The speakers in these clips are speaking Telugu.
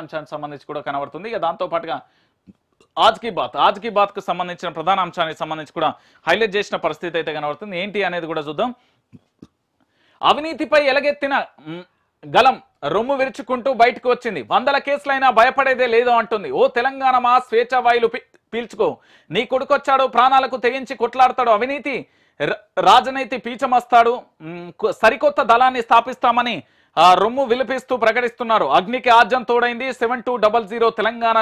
అంశానికి సంబంధించి కూడా కనబడుతుంది ఇక దాంతో పాటుగా ఆజ్ కీ బాత్ ఆజ్ కీ బాత్కు సంబంధించిన ప్రధాన అంశానికి సంబంధించి కూడా హైలైట్ చేసిన పరిస్థితి అయితే కనబడుతుంది ఏంటి అనేది కూడా చూద్దాం అవినీతిపై ఎలగెత్తిన గలం రొమ్ము విరుచుకుంటూ బయటకు వచ్చింది వందల కేసులైనా భయపడేదే లేదు అంటుంది ఓ తెలంగాణ మా స్వేచ్ఛ వాయులు పీల్చుకో నీ కొడుకొచ్చాడు ప్రాణాలకు తెగించి కొట్లాడతాడు అవినీతి రాజనీతి పీచమస్తాడు సరికొత్త దళాన్ని స్థాపిస్తామని రొమ్ము విలిపిస్తూ ప్రకటిస్తున్నారు అగ్నికి ఆర్జం తోడైంది seven two double zero Telangana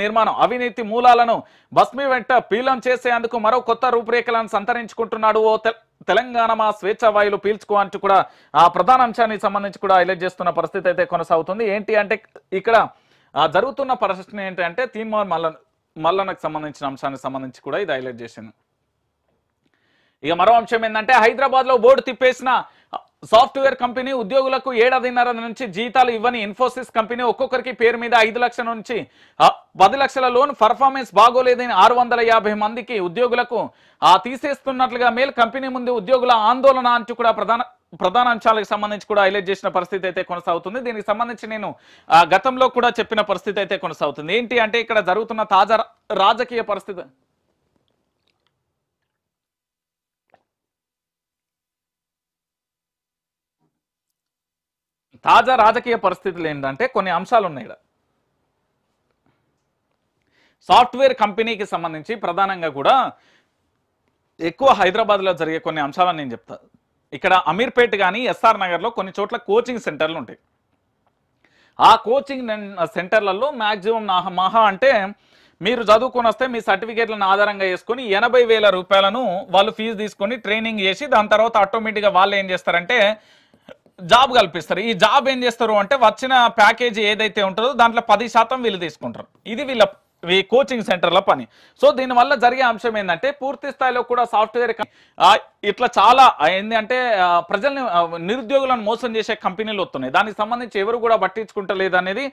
నిర్మాణం అవినీతి మూలాలను బస్మి వెంట పీలం చేసేందుకు మరో కొత్త రూపురేఖలను సంతరించుకుంటున్నాడు ఓ తెలంగాణ మా స్వేచ్ఛ వాయులు పీల్చుకో అంటూ కూడా ఆ ప్రధాన అంశానికి సంబంధించి కూడా హైలైట్ చేస్తున్న పరిస్థితి అయితే కొనసాగుతుంది ఏంటి అంటే ఇక్కడ జరుగుతున్న ప్రశ్న ఏంటంటే తీన్మార్ మల్ల మల్లనకు సంబంధించిన అంశానికి సంబంధించి కూడా ఇది హైలైట్ చేసింది ఇక మరో అంశం ఏంటంటే హైదరాబాద్ లో బోర్డు తిప్పేసిన సాఫ్ట్వేర్ కంపెనీ ఉద్యోగులకు ఏడాదిన్నర నుంచి జీతాలు ఇవ్వని ఇన్ఫోసిస్ కంపెనీ ఒక్కొక్కరికి పేరు మీద ఐదు లక్షల నుంచి పది లక్షల లోన్ పర్ఫార్మెన్స్ బాగోలేదని ఆరు మందికి ఉద్యోగులకు ఆ తీసేస్తున్నట్లుగా మేల్ కంపెనీ ముందు ఉద్యోగుల ఆందోళన అంటూ కూడా ప్రధాన ప్రధాన అంశాలకు సంబంధించి కూడా హైలైట్ చేసిన పరిస్థితి అయితే కొనసాగుతుంది దీనికి సంబంధించి నేను గతంలో కూడా చెప్పిన పరిస్థితి అయితే కొనసాగుతుంది ఏంటి అంటే ఇక్కడ జరుగుతున్న తాజా రాజకీయ పరిస్థితి తాజా రాజకీయ పరిస్థితులు ఏంటంటే కొన్ని అంశాలు ఉన్నాయి ఇక్కడ సాఫ్ట్వేర్ కంపెనీకి సంబంధించి ప్రధానంగా కూడా ఎక్కువ హైదరాబాద్లో జరిగే కొన్ని అంశాలను నేను చెప్తా ఇక్కడ అమీర్పేట్ కానీ ఎస్ఆర్ నగర్లో కొన్ని చోట్ల కోచింగ్ సెంటర్లు ఉంటాయి ఆ కోచింగ్ సెంటర్లలో మ్యాక్సిమం మహా అంటే మీరు చదువుకొని వస్తే మీ సర్టిఫికేట్లను ఆధారంగా చేసుకుని ఎనభై వేల రూపాయలను వాళ్ళు ఫీజు తీసుకొని ట్రైనింగ్ చేసి దాని తర్వాత ఆటోమేటిక్గా వాళ్ళు ఏం చేస్తారంటే జాబ్ కల్పిస్తారు ఈ జాబ్ ఏం చేస్తారు అంటే వచ్చిన ప్యాకేజీ ఏదైతే ఉంటుందో దాంట్లో పది శాతం వీళ్ళు తీసుకుంటారు ఇది వీళ్ళ ఈ కోచింగ్ సెంటర్ల పని సో దీనివల్ల జరిగే అంశం ఏంటంటే పూర్తి స్థాయిలో కూడా సాఫ్ట్వేర్ ఇట్లా చాలా ఏంటంటే ప్రజల్ని నిరుద్యోగులను మోసం చేసే కంపెనీలు వస్తున్నాయి దానికి సంబంధించి ఎవరు కూడా పట్టించుకుంటలేదు అనేది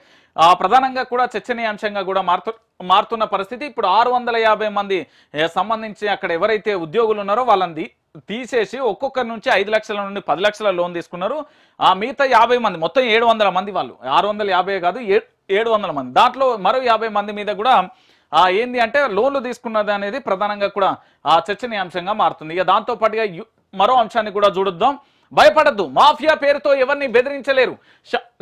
ప్రధానంగా కూడా చర్చనీయాంశంగా కూడా మారుతు మారుతున్న పరిస్థితి ఇప్పుడు ఆరు మంది సంబంధించి అక్కడ ఎవరైతే ఉద్యోగులు ఉన్నారో వాళ్ళని తీసేసి ఒక్కొక్కరి నుంచి ఐదు లక్షల నుండి పది లక్షల లోన్ తీసుకున్నారు ఆ మిగతా యాభై మంది మొత్తం ఏడు వందల మంది వాళ్ళు ఆరు వందల యాభై కాదు ఏడు వందల మంది దాంట్లో మరో యాభై మంది మీద కూడా ఆ ఏంది అంటే లోన్లు తీసుకున్నది అనేది ప్రధానంగా కూడా ఆ చర్చనీయాంశంగా మారుతుంది ఇక దాంతో పాటుగా మరో అంశాన్ని కూడా చూడొద్దాం భయపడద్దు మాఫియా పేరుతో ఎవరిని బెదిరించలేరు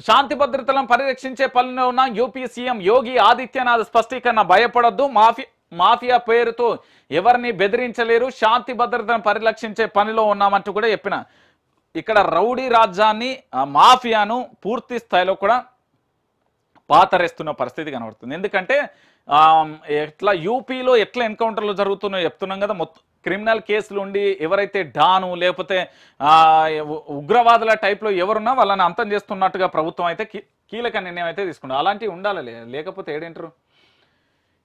శాంతి భద్రతలను పరిరక్షించే పనిలో ఉన్న యూపీ సీఎం యోగి ఆదిత్యనాథ్ స్పష్టీకరణ భయపడద్దు మాఫియా మాఫియా పేరుతో ఎవరిని బెదిరించలేరు శాంతి భద్రతను పరిరక్షించే పనిలో ఉన్నామంటూ కూడా చెప్పిన ఇక్కడ రౌడీ రాజ్యాన్ని మాఫియాను పూర్తి స్థాయిలో కూడా పాతరేస్తున్న పరిస్థితి కనబడుతుంది ఎందుకంటే ఎట్లా యూపీలో ఎట్లా ఎన్కౌంటర్లు జరుగుతున్నాయో చెప్తున్నాం కదా మొత్తం క్రిమినల్ కేసులు ఉండి ఎవరైతే డాను లేకపోతే ఉగ్రవాదుల టైప్లో ఎవరున్నా వాళ్ళని అంతం చేస్తున్నట్టుగా ప్రభుత్వం అయితే కీలక నిర్ణయం అయితే తీసుకున్నారు అలాంటివి ఉండాలి లేకపోతే ఏడేంటారు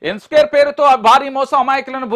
ఎన్స్కేర్ పేరుతో భారీ మోసం అమాయకులను